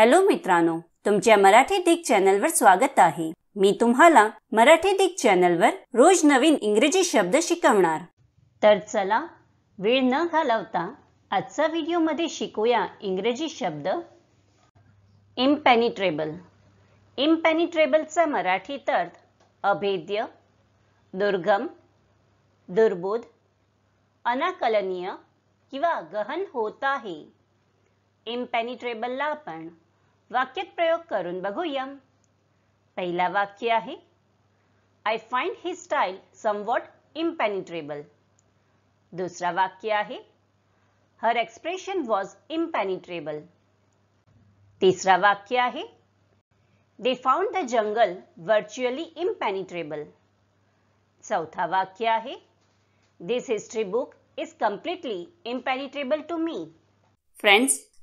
hello मित्रांनो तुमच्या Marathi channel चॅनलवर स्वागत आहे मी तुम्हाला मराठी चॅनल चॅनलवर रोज नवीन इंग्रजी शब्द शिकवणार तर चला वेळ न घालवता आजचा व्हिडिओमध्ये शिकूया इंग्रजी शब्द इम्पॅनिट्रेबल इम्पॅनिट्रेबलचा मराठी अर्थ अभेद्य दुर्गम दुर्बोध अनाकलनीय किंवा गहन होत आहे इम्पॅनिट्रेबलला आपण वाक्यात प्रयोग करून बघूया पहिला वाक्य आहे I find his style somewhat impenetrable दुसरा वाक्य आहे हर एक्सप्रेशन वॉज इम्पॅनिट्रेबल तिसरा वाक्य आहे they found the jungle virtually impenetrable चौथा वाक्य आहे this history book is completely impenetrable to me friends